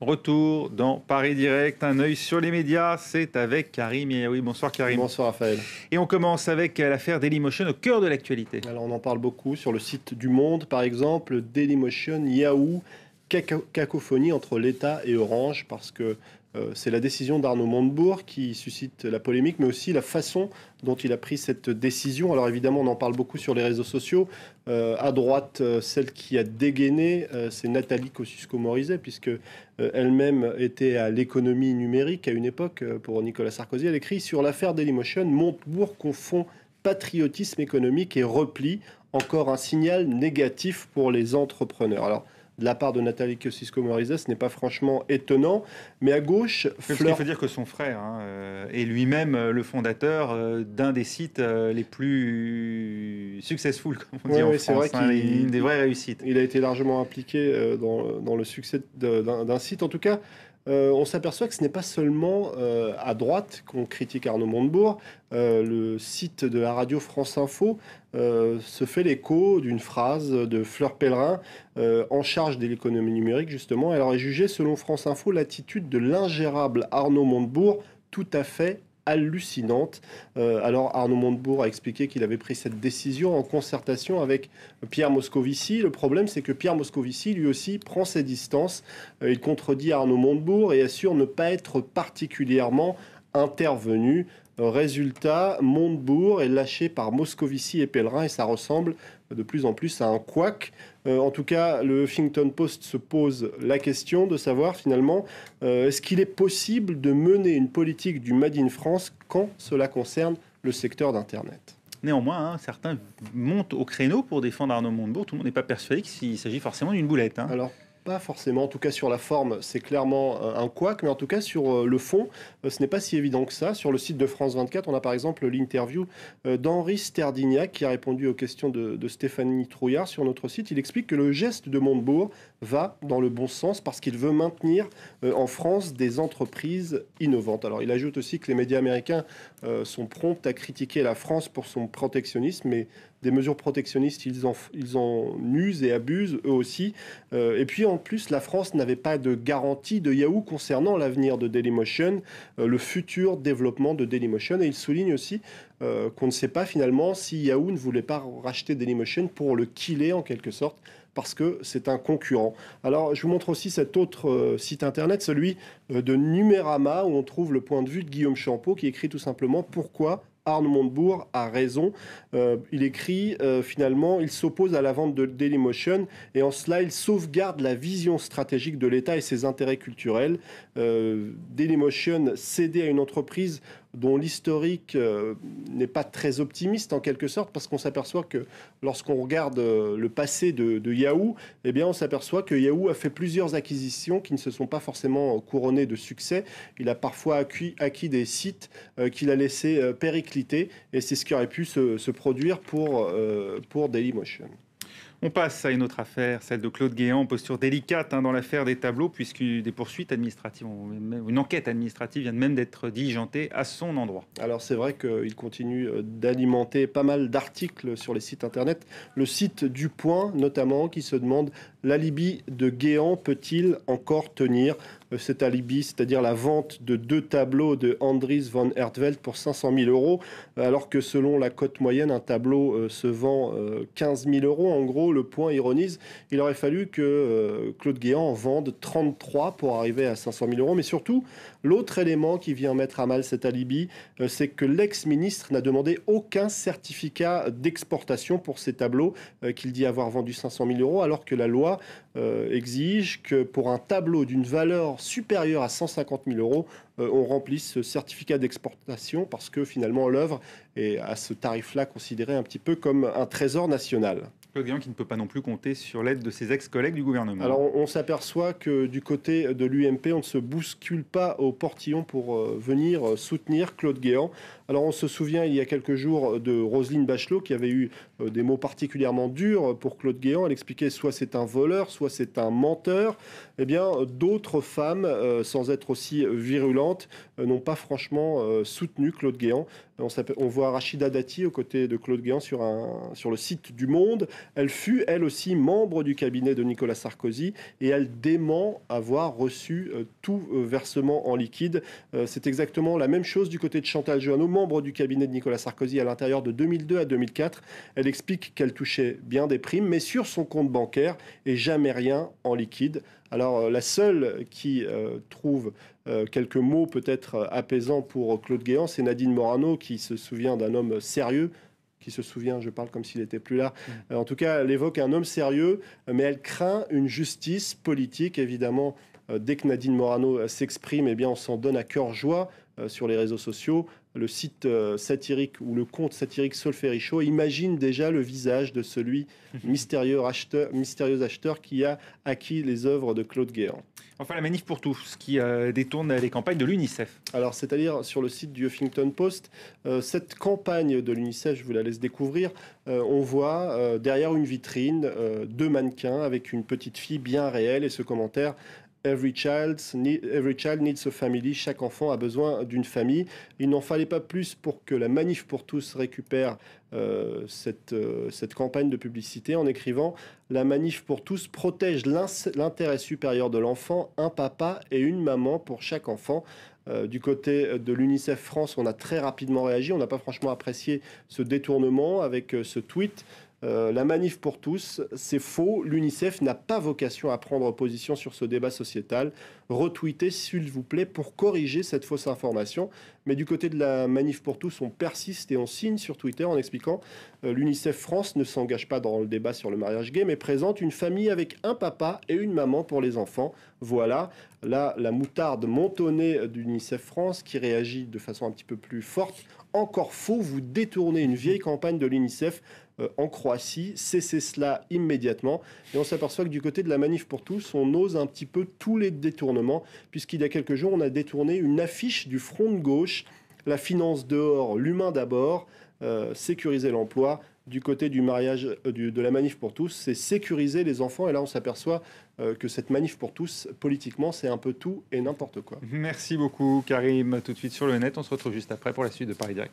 Retour dans Paris Direct, un œil sur les médias, c'est avec Karim et oui, bonsoir Karim. Bonsoir Raphaël. Et on commence avec euh, l'affaire Dailymotion au cœur de l'actualité. Alors on en parle beaucoup sur le site du Monde par exemple, Dailymotion, Yahoo, cacophonie entre l'État et Orange parce que euh, c'est la décision d'Arnaud Montebourg qui suscite la polémique, mais aussi la façon dont il a pris cette décision. Alors évidemment, on en parle beaucoup sur les réseaux sociaux. Euh, à droite, euh, celle qui a dégainé, c'est Nathalie Kosciusko-Morizet, puisque elle-même était à l'économie numérique à une époque pour Nicolas Sarkozy. Elle écrit sur l'affaire Dailymotion, Montebourg confond patriotisme économique et repli, encore un signal négatif pour les entrepreneurs. Alors de la part de Nathalie Kosciusko-Morizet, ce n'est pas franchement étonnant. Mais à gauche, Fleur... Il faut dire que son frère hein, euh, est lui-même euh, le fondateur euh, d'un des sites les plus successful, comme on dit en France. Hein, une des vraies réussites. Il a été largement impliqué dans, dans le succès d'un site. En tout cas, euh, on s'aperçoit que ce n'est pas seulement euh, à droite qu'on critique Arnaud Montebourg. Euh, le site de la radio France Info se fait l'écho d'une phrase de Fleur Pellerin en charge de l'économie numérique, justement. Elle aurait jugé, selon France Info, l'attitude de l'ingérable Arnaud Montebourg tout à fait hallucinante. Euh, alors Arnaud Montebourg a expliqué qu'il avait pris cette décision en concertation avec Pierre Moscovici. Le problème, c'est que Pierre Moscovici, lui aussi, prend ses distances. Euh, il contredit Arnaud Montebourg et assure ne pas être particulièrement intervenu Résultat, Montebourg est lâché par Moscovici et Pellerin et ça ressemble de plus en plus à un couac. Euh, en tout cas, le Huffington Post se pose la question de savoir finalement euh, est-ce qu'il est possible de mener une politique du Made in France quand cela concerne le secteur d'Internet Néanmoins, hein, certains montent au créneau pour défendre Arnaud Montebourg. Tout le monde n'est pas persuadé qu'il s'agit forcément d'une boulette. Hein. Alors pas forcément. En tout cas, sur la forme, c'est clairement un couac, mais en tout cas, sur euh, le fond, euh, ce n'est pas si évident que ça. Sur le site de France 24, on a par exemple l'interview euh, d'Henri Sterdignac qui a répondu aux questions de, Stéphanie Trouillard sur notre site. Il explique que le geste de Montebourg va dans le bon sens parce qu'il veut maintenir en France des entreprises innovantes. Alors, il ajoute aussi que les médias américains sont prompts à critiquer la France pour son protectionnisme, mais des mesures protectionnistes, ils en, ils usent et abusent eux aussi. Euh, et puis en plus, la France n'avait pas de garantie de Yahoo concernant l'avenir de Dailymotion, euh, le futur développement de Dailymotion. Et il souligne aussi euh, qu'on ne sait pas finalement si Yahoo ne voulait pas racheter Dailymotion pour le killer en quelque sorte parce que c'est un concurrent. Alors, je vous montre aussi cet autre site internet, celui de Numérama, où on trouve le point de vue de Guillaume Champeau, qui écrit tout simplement pourquoi Arne Montebourg a raison. Euh, il écrit euh, finalement, il s'oppose à la vente de Dailymotion et en cela, il sauvegarde la vision stratégique de l'État et ses intérêts culturels. Euh, Dailymotion cédé à une entreprise dont l'historique euh, n'est pas très optimiste en quelque sorte, parce qu'on s'aperçoit que lorsqu'on regarde euh, le passé de, Yahoo, eh bien on s'aperçoit que Yahoo a fait plusieurs acquisitions qui ne se sont pas forcément couronnées de succès. Il a parfois acquis, des sites euh, qu'il a laissés péricliter, et c'est ce qui aurait pu se, produire pour Dailymotion. On passe à une autre affaire, celle de Claude Guéant, posture délicate hein, dans l'affaire des tableaux, puisque des poursuites administratives, une enquête administrative vient même d'être diligentée à son endroit. Alors c'est vrai qu'il continue euh, d'alimenter pas mal d'articles sur les sites internet. Le site du Point, notamment, qui se demande l'alibi de Guéant peut-il encore tenir euh, cet alibi, c'est-à-dire la vente de deux tableaux de Andries van Hertveld pour 500 000 euros, euh, alors que selon la cote moyenne, un tableau euh, se vend 15 000 euros. En gros, le point ironise, il aurait fallu que Claude Guéant en vende 33 pour arriver à 500 000 euros. Mais surtout, l'autre élément qui vient mettre à mal cet alibi, c'est que l'ex-ministre n'a demandé aucun certificat d'exportation pour ces tableaux qu'il dit avoir vendu 500 000 euros, alors que la loi exige que pour un tableau d'une valeur supérieur à 150 000 euros, euh, on remplit ce certificat d'exportation parce que finalement l'œuvre est à ce tarif-là considéré un petit peu comme un trésor national. Claude Guéant qui ne peut pas non plus compter sur l'aide de ses ex-collègues du gouvernement. Alors on, s'aperçoit que du côté de l'UMP, on ne se bouscule pas au portillon pour euh, venir euh, soutenir Claude Guéant. Alors on se souvient il y a quelques jours de Roselyne Bachelot qui avait eu euh, des mots particulièrement durs pour Claude Guéant. Elle expliquait soit c'est un voleur, soit c'est un menteur. Eh bien d'autres femmes, sans être aussi virulentes, n'ont pas franchement soutenu Claude Guéant. On, voit Rachida Dati aux côtés de Claude Guéant sur, le site du Monde. Elle fut, elle aussi, membre du cabinet de Nicolas Sarkozy et elle dément avoir reçu euh, tout euh, versement en liquide. Euh, c'est exactement la même chose du côté de Chantal Joanneau, membre du cabinet de Nicolas Sarkozy à l'intérieur de 2002 à 2004. Elle explique qu'elle touchait bien des primes, mais sur son compte bancaire et jamais rien en liquide. Alors euh, la seule qui euh, trouve euh, quelques mots peut-être apaisants pour Claude Guéant, c'est Nadine Morano qui se souvient d'un homme sérieux qui se souvient, je parle comme s'il n'était plus là. Mm. en tout cas, elle évoque un homme sérieux, mais elle craint une justice politique, évidemment. dès que Nadine Morano s'exprime, eh bien, on s'en donne à cœur joie euh, sur les réseaux sociaux, le site euh, satirique ou le compte satirique Solferi imagine déjà le visage de celui mystérieux acheteur, mystérieux acheteur qui a acquis les œuvres de Claude Guéant. Enfin, la manif pour tous, ce qui euh, détourne les campagnes de l'UNICEF. Alors, c'est-à-dire sur le site du Huffington Post, cette campagne de l'UNICEF, je vous la laisse découvrir, on voit derrière une vitrine deux mannequins avec une petite fille bien réelle et ce commentaire Every child, every child needs a family. Chaque enfant a besoin d'une famille. Il n'en fallait pas plus pour que la Manif pour tous récupère euh, cette, euh, cette campagne de publicité en écrivant La Manif pour tous protège l'intérêt supérieur de l'enfant, un papa et une maman pour chaque enfant. Euh, du côté de l'UNICEF France, on a très rapidement réagi. On n'a pas franchement apprécié ce détournement avec ce tweet. Euh, la manif pour tous, c'est faux. L'UNICEF n'a pas vocation à prendre position sur ce débat sociétal. Retweetez, s'il vous plaît, pour corriger cette fausse information. Mais du côté de la manif pour tous, on persiste et on signe sur Twitter en expliquant euh, l'UNICEF France ne s'engage pas dans le débat sur le mariage gay, mais présente une famille avec un papa et une maman pour les enfants. Voilà, là, la moutarde montonnée d'UNICEF France qui réagit de façon un petit peu plus forte. Encore faux, vous détournez une vieille campagne de l'UNICEF euh, en Croatie, cesser cela immédiatement. Et on s'aperçoit que du côté de la manif pour tous, on ose un petit peu tous les détournements, puisqu'il y a quelques jours, on a détourné une affiche du front de gauche, la finance dehors, l'humain d'abord, euh, sécuriser l'emploi, du côté du mariage, euh, de la manif pour tous, c'est sécuriser les enfants. Et là, on s'aperçoit que cette manif pour tous, politiquement, c'est un peu tout et n'importe quoi. Merci beaucoup, Karim. Tout de suite sur le net. On se retrouve juste après pour la suite de Paris Direct.